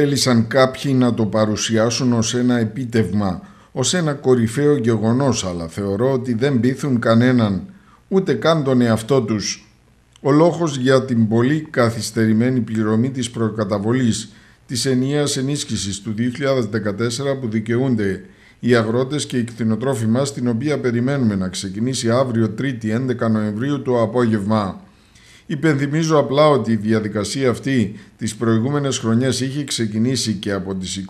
θέλησαν κάποιοι να το παρουσιάσουν ως ένα επίτευμα, ως ένα κορυφαίο γεγονός, αλλά θεωρώ ότι δεν πείθουν κανέναν, ούτε καν τον εαυτό τους. Ο λόγος για την πολύ καθυστερημένη πληρωμή της προκαταβολής της ενιαίας ενίσχυσης του 2014 που δικαιούνται οι αγρότες και οι κτηνοτρόφοι μας, την οποία περιμένουμε να ξεκινήσει αύριο 3η 11 Νοεμβρίου το απόγευμα. Υπενθυμίζω απλά ότι η διαδικασία αυτή τις προηγούμενες χρονιές είχε ξεκινήσει και από τις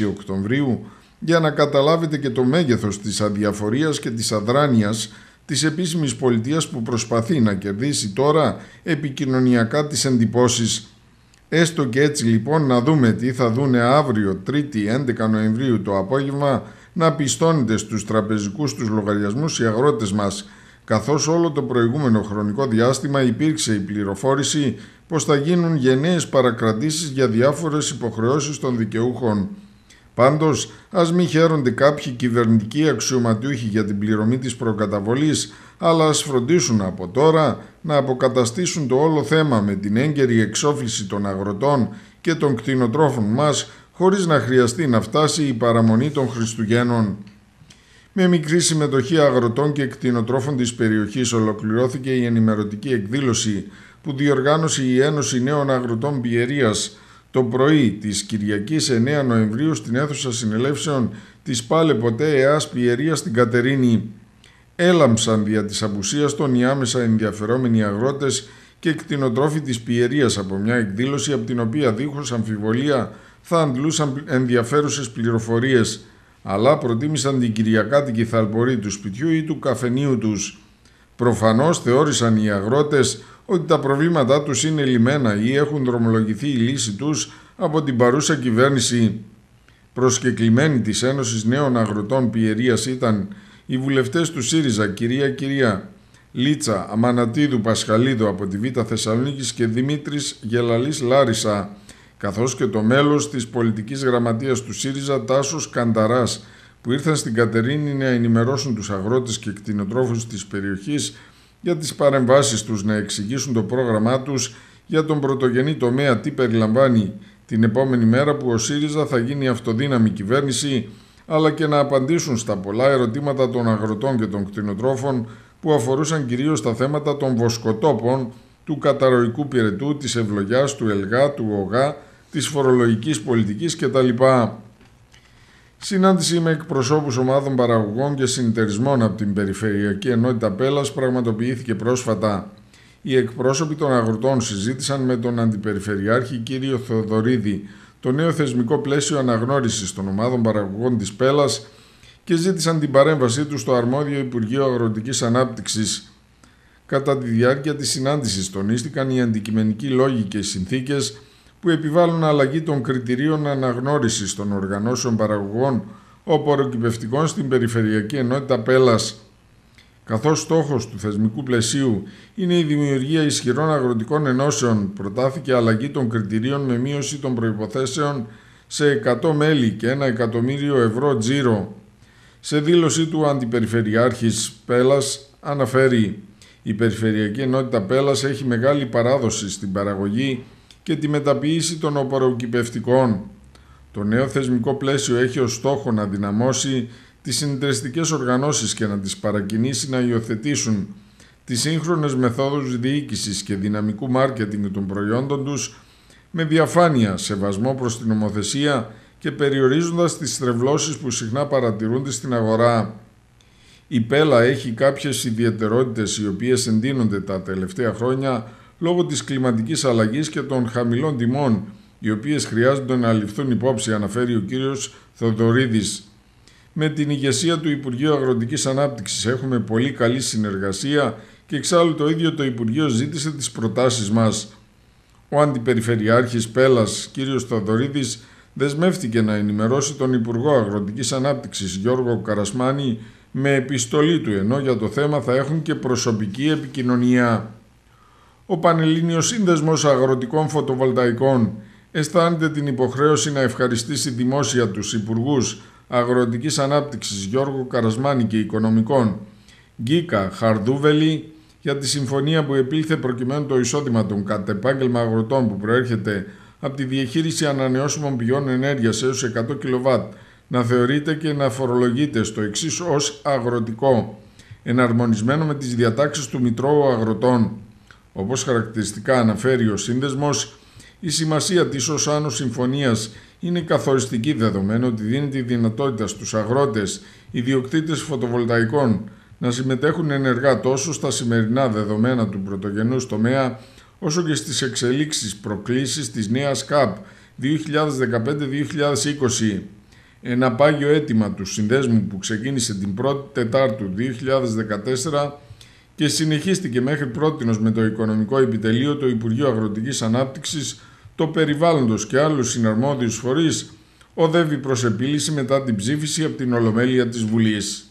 26 Οκτωβρίου για να καταλάβετε και το μέγεθος της αδιαφορίας και της αδράνειας της επίσημης πολιτείας που προσπαθεί να κερδίσει τώρα επικοινωνιακά τις εντυπώσεις. Έστω και έτσι λοιπόν να δούμε τι θα δούνε αύριο 3η 11 Νοεμβρίου το απόγευμα να πιστώνεται στους τραπεζικούς τους λογαριασμούς οι αγρότες μας καθώς όλο το προηγούμενο χρονικό διάστημα υπήρξε η πληροφόρηση πως θα γίνουν γενναίες παρακρατήσεις για διάφορες υποχρεώσεις των δικαιούχων. Πάντως, ας μην χαίρονται κάποιοι κυβερνητικοί αξιωματούχοι για την πληρωμή της προκαταβολής, αλλά ας φροντίσουν από τώρα να αποκαταστήσουν το όλο θέμα με την έγκαιρη εξόφληση των αγροτών και των κτηνοτρόφων μας, χωρίς να χρειαστεί να φτάσει η παραμονή των Χριστουγέννων. Με μικρή συμμετοχή αγροτών και κτηνοτρόφων της περιοχής ολοκληρώθηκε η ενημερωτική εκδήλωση που διοργάνωσε η Ένωση Νέων Αγροτών Πιερίας το πρωί της Κυριακής 9 Νοεμβρίου στην αίθουσα συνελεύσεων της Πάλε Ποτέ ΕΑΣ Πιερίας στην Κατερίνη. Έλαμψαν δια της απουσίας των οι άμεσα ενδιαφερόμενοι αγρότες και κτηνοτρόφοι της Πιερίας από μια εκδήλωση από την οποία δίχως αμφιβολία θα αντλούσαν ενδιαφέρουσες πληροφορίες – αλλά προτίμησαν την Κυριακάτικη θαλπορή του σπιτιού ή του καφενείου τους. Προφανώς θεώρησαν οι αγρότες ότι τα προβλήματά τους είναι λιμένα ή έχουν δρομολογηθεί η λύση τους από την παρούσα κυβέρνηση. Προσκεκλημένη της Ένωσης Νέων Αγροτών Πιερίας ήταν οι αγροτες οτι τα προβληματα τους ειναι λιμενα η εχουν δρομολογηθει η λυση τους απο την παρουσα κυβερνηση προσκεκλημενοι της ενωσης νεων αγροτων πιεριας ηταν οι βουλευτες του ΣΥΡΙΖΑ, κυρία κυρία Λίτσα Αμανατίδου Πασχαλίδου από τη Β' Θεσσαλονίκης και Δημήτρης Γελαλής Λάρισα, καθώς και το μέλος της πολιτικής γραμματείας του ΣΥΡΙΖΑ Τάσος Κανταράς, που ήρθαν στην Κατερίνη να ενημερώσουν τους αγρότες και κτηνοτρόφους της περιοχής για τις παρεμβάσεις τους, να εξηγήσουν το πρόγραμμά τους για τον πρωτογενή τομέα τι περιλαμβάνει την επόμενη μέρα που ο ΣΥΡΙΖΑ θα γίνει αυτοδύναμη κυβέρνηση, αλλά και να απαντήσουν στα πολλά ερωτήματα των αγροτών και των κτηνοτρόφων που αφορούσαν κυρίως τα θέματα των βοσκοτόπων, του καταρροϊκού πυρετού, της ευλογιάς, του ελγά, του ογά, της φορολογικής πολιτικής κτλ. Συνάντηση με εκπροσώπους ομάδων παραγωγών και συνεταιρισμών από την Περιφερειακή Ενότητα Πέλας πραγματοποιήθηκε πρόσφατα. Οι εκπρόσωποι των αγροτών συζήτησαν με τον Αντιπεριφερειάρχη κύριο Θεοδωρίδη, το νέο θεσμικό πλαίσιο αναγνώρισης των ομάδων παραγωγών της Πέλας και ζήτησαν την παρέμβασή τους στο αρμόδιο Υπουργείο Αγροτικής Ανάπτυξης. Κατά τη διάρκεια της συνάντησης τονίστηκαν οι αντικειμενικοί λόγοι και συνθήκες που επιβάλλουν αλλαγή των κριτηρίων αναγνώρισης των οργανώσεων παραγωγών οποροκυπευτικών στην Περιφερειακή Ενότητα Πέλας. Καθώς στόχος του θεσμικού πλαισίου είναι η δημιουργία ισχυρών αγροτικών ενώσεων, προτάθηκε αλλαγή των κριτηρίων με μείωση των προϋποθέσεων σε 100 μέλη και 1 εκατομμύριο ευρώ τζίρο. Σε δήλωση του Αντιπεριφερειάρχης Πέλας αναφέρει «Η Περιφερειακή Ενότητα Πέλας έχει μεγάλη παράδοση στην παραγωγή και τη μεταποίηση των οπαροκυπευτικών. Το νέο θεσμικό πλαίσιο έχει ως στόχο να δυναμώσει τις συντεριστικές οργανώσεις και να τις παρακινήσει να υιοθετήσουν τις σύγχρονες μεθόδους διοίκησης και δυναμικού μάρκετινγκ των προϊόντων τους με διαφάνεια, σεβασμό προς την νομοθεσία και περιορίζοντας τις στρεβλώσεις που συχνά παρατηρούνται στην αγορά. Η Πέλα έχει κάποιες ιδιαιτερότητες οι οποίες εντείνονται τα τελευταία χρόνια λόγω της κλιματικής αλλαγής και των χαμηλών τιμών, οι οποίες χρειάζονται να ληφθούν υπόψη, αναφέρει ο κύριος Θοδωρίδης. Με την ηγεσία του Υπουργείου Αγροτικής Ανάπτυξης έχουμε πολύ καλή συνεργασία και εξάλλου το ίδιο το Υπουργείο ζήτησε τις προτάσεις μας. Ο Αντιπεριφερειάρχης Πέλας, κύριος Θοδωρίδης, δεσμεύτηκε να ενημερώσει τον Υπουργό Αγροτικής Ανάπτυξης Γιώργο Καρασμάνη με επιστολή του, ενώ για το θέμα θα έχουν και προσωπική επικοινωνία ο Πανελλήνιος Σύνδεσμος Αγροτικών Φωτοβολταϊκών αισθάνεται την υποχρέωση να ευχαριστήσει δημόσια τους υπουργούς Αγροτικής Ανάπτυξης Γιώργο Καρασμάνη και Οικονομικών Γκίκα Χαρδούβελη για τη συμφωνία που επήλθε προκειμένου το εισόδημα των κατ' επάγγελμα αγροτών που προέρχεται από τη διαχείριση ανανεώσιμων πηγών ενέργειας έως 100 κιλοβάτ να θεωρείται και να φορολογείται στο εξής ως αγροτικό, εναρμονισμένο με τις διατάξεις του Μητρώου Αγροτών όπως χαρακτηριστικά αναφέρει ο σύνδεσμος, η σημασία της ως άνω συμφωνίας είναι καθοριστική δεδομένου ότι δίνει τη δυνατότητα στους αγρότες, ιδιοκτήτες φωτοβολταϊκών να συμμετέχουν ενεργά τόσο στα σημερινά δεδομένα του πρωτογενούς τομέα όσο και στις εξελίξεις προκλήσεις της νέας ΚΑΠ 2015-2020. Ένα πάγιο αίτημα του συνδέσμου που ξεκίνησε την 1η Τετάρτου 2014 και συνεχίστηκε μέχρι πρότινος με το Οικονομικό Επιτελείο, το Υπουργείο Αγροτικής Ανάπτυξης, το Περιβάλλοντος και άλλους συναρμόδιους φορείς, οδεύει προς επίλυση μετά την ψήφιση από την Ολομέλεια της Βουλής.